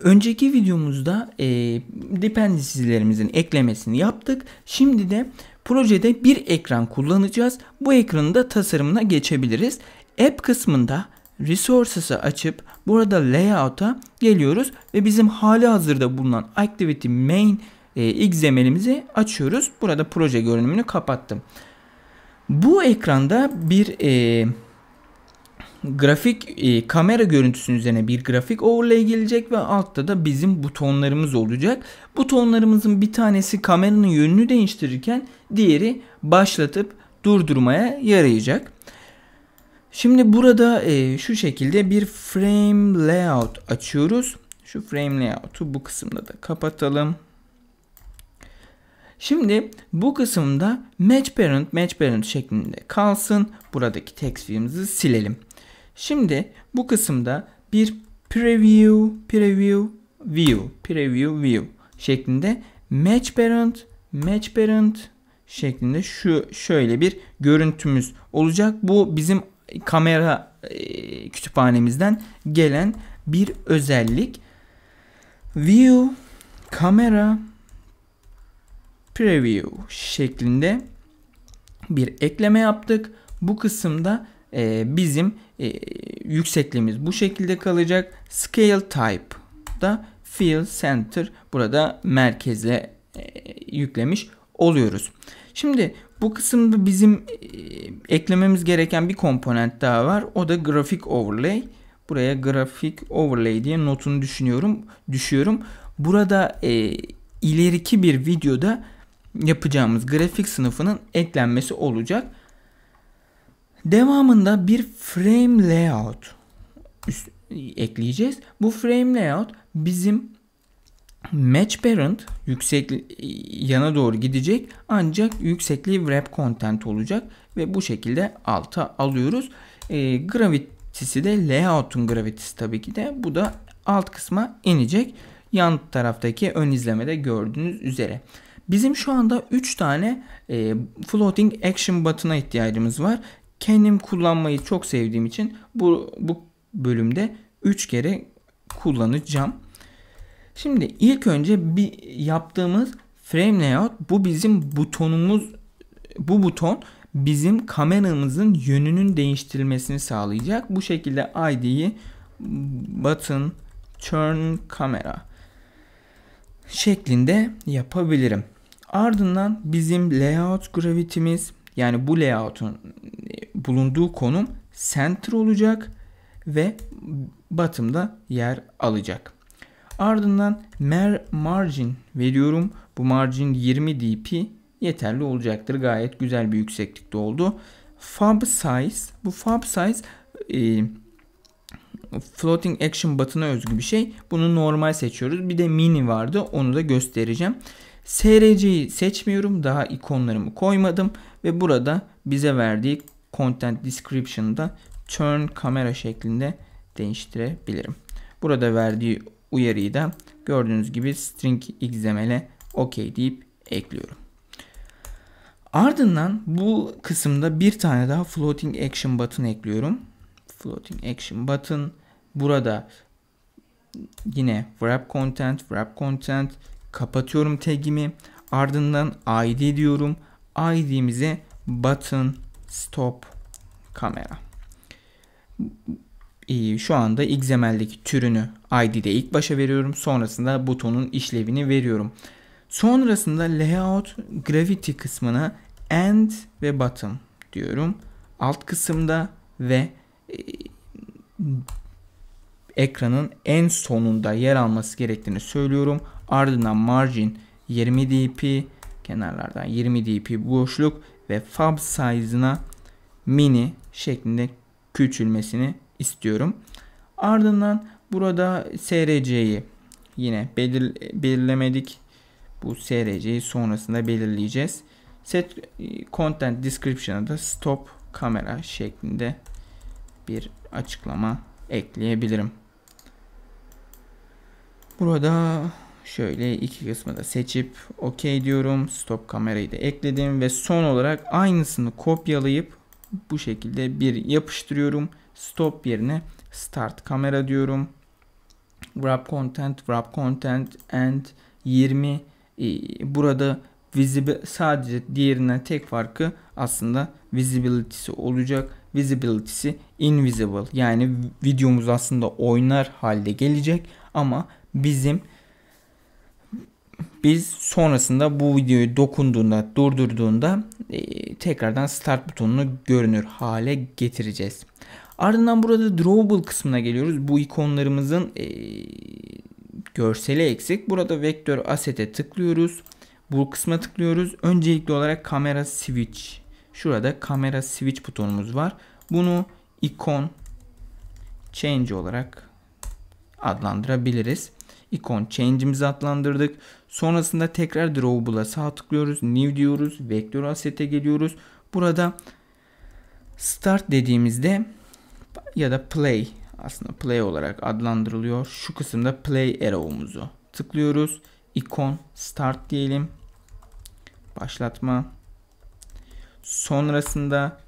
Önceki videomuzda e, dependency'lerimizin eklemesini yaptık. Şimdi de projede bir ekran kullanacağız. Bu ekranın da tasarımına geçebiliriz. App kısmında Resources'ı açıp burada Layout'a geliyoruz ve bizim hali hazırda bulunan Activity Main e, XML'imizi açıyoruz. Burada proje görünümünü kapattım. Bu ekranda bir e, grafik e, kamera görüntüsünün üzerine bir grafik overlay gelecek ve altta da bizim butonlarımız olacak. Butonlarımızın bir tanesi kameranın yönünü değiştirirken diğeri başlatıp durdurmaya yarayacak. Şimdi burada e, şu şekilde bir frame layout açıyoruz. Şu frame layout'u bu kısımda da kapatalım. Şimdi bu kısımda match parent match parent şeklinde kalsın. Buradaki text filmimizi silelim. Şimdi bu kısımda bir preview, preview, view, preview, view şeklinde match parent, match parent şeklinde şu şöyle bir görüntümüz olacak. Bu bizim kamera e, kütüphanemizden gelen bir özellik. View, kamera, preview şeklinde bir ekleme yaptık. Bu kısımda e, bizim e, yüksekliğimiz bu şekilde kalacak. Scale type da fill center burada merkezle e, yüklemiş oluyoruz. Şimdi bu kısımda bizim e, eklememiz gereken bir komponent daha var. O da grafik overlay. Buraya grafik overlay diye notunu düşünüyorum, düşüyorum. Burada e, ileriki bir videoda yapacağımız grafik sınıfının eklenmesi olacak. Devamında bir frame layout ekleyeceğiz. Bu frame layout bizim match parent yüksek yana doğru gidecek ancak yüksekliği wrap content olacak ve bu şekilde alta alıyoruz. E, ee, gravitisi de layout'un gravitisi tabii ki de bu da alt kısma inecek. Yan taraftaki ön izlemede gördüğünüz üzere. Bizim şu anda 3 tane e, floating action button'a ihtiyacımız var kendim kullanmayı çok sevdiğim için bu, bu bölümde 3 kere kullanacağım. Şimdi ilk önce bir yaptığımız frame layout bu bizim butonumuz bu buton bizim kameramızın yönünün değiştirilmesini sağlayacak. Bu şekilde ID'yi button turn camera şeklinde yapabilirim. Ardından bizim layout gravity'miz yani bu layout'un bulunduğu konum center olacak ve batımda yer alacak. Ardından mer margin veriyorum. Bu margin 20 dp yeterli olacaktır. Gayet güzel bir yükseklikte oldu. Fab size bu fab size e, floating action batına özgü bir şey. Bunu normal seçiyoruz. Bir de mini vardı. Onu da göstereceğim. SRC'yi seçmiyorum. Daha ikonlarımı koymadım ve burada bize verdiği content description'da turn kamera şeklinde değiştirebilirim. Burada verdiği uyarıyı da gördüğünüz gibi string xml'e OK deyip ekliyorum. Ardından bu kısımda bir tane daha floating action button ekliyorum. Floating action button burada yine wrap content, wrap content kapatıyorum tagimi. Ardından id diyorum. id'mize button stop kamera. Şu anda XML'deki türünü ID'de ilk başa veriyorum. Sonrasında butonun işlevini veriyorum. Sonrasında layout gravity kısmına end ve bottom diyorum. Alt kısımda ve e, ekranın en sonunda yer alması gerektiğini söylüyorum. Ardından margin 20 dp kenarlardan 20 dp boşluk ve fab size'ına mini şeklinde küçülmesini istiyorum. Ardından burada src'yi yine belir belirlemedik. Bu src'yi sonrasında belirleyeceğiz. Set e, content description'a da stop kamera şeklinde bir açıklama ekleyebilirim. Burada Şöyle iki kısmı da seçip OK diyorum. Stop kamerayı da ekledim ve son olarak aynısını kopyalayıp bu şekilde bir yapıştırıyorum. Stop yerine start kamera diyorum. Wrap content, wrap content and 20 e, burada visible sadece diğerinden tek farkı aslında visibility'si olacak. Visibility'si invisible yani videomuz aslında oynar halde gelecek ama bizim biz sonrasında bu videoyu dokunduğunda, durdurduğunda e, tekrardan start butonunu görünür hale getireceğiz. Ardından burada drawable kısmına geliyoruz. Bu ikonlarımızın e, görseli eksik. Burada vektör asete tıklıyoruz. Bu kısma tıklıyoruz. Öncelikli olarak kamera switch. Şurada kamera switch butonumuz var. Bunu ikon change olarak adlandırabiliriz ikon change'imizi adlandırdık. Sonrasında tekrar draw sağ tıklıyoruz. New diyoruz. Vektör asset'e geliyoruz. Burada start dediğimizde ya da play aslında play olarak adlandırılıyor. Şu kısımda play arrow'umuzu tıklıyoruz. İkon start diyelim. Başlatma. Sonrasında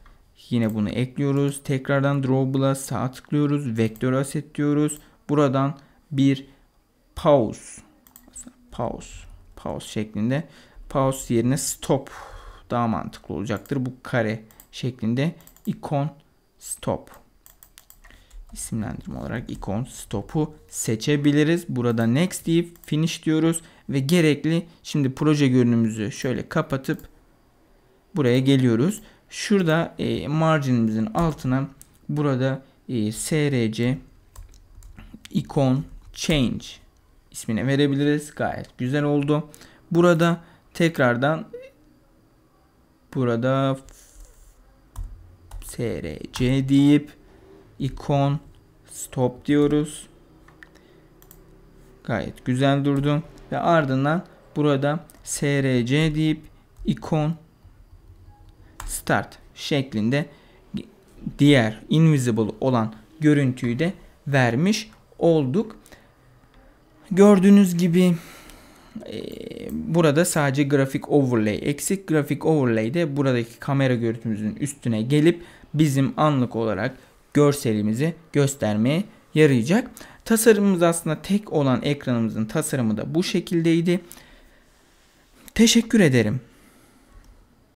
yine bunu ekliyoruz. Tekrardan drawbla sağ tıklıyoruz. Vektör asset diyoruz. Buradan bir pause pause pause şeklinde pause yerine stop daha mantıklı olacaktır. Bu kare şeklinde ikon stop isimlendirme olarak ikon stopu seçebiliriz. Burada next deyip finish diyoruz ve gerekli şimdi proje görünümümüzü şöyle kapatıp buraya geliyoruz. Şurada e, marginimizin altına burada e, src ikon change ismini verebiliriz. Gayet güzel oldu. Burada tekrardan burada src deyip ikon stop diyoruz. Gayet güzel durdu. Ve ardından burada src deyip ikon start şeklinde diğer invisible olan görüntüyü de vermiş olduk. Gördüğünüz gibi e, burada sadece grafik overlay eksik. Grafik overlay de buradaki kamera görüntümüzün üstüne gelip bizim anlık olarak görselimizi göstermeye yarayacak. Tasarımımız aslında tek olan ekranımızın tasarımı da bu şekildeydi. Teşekkür ederim.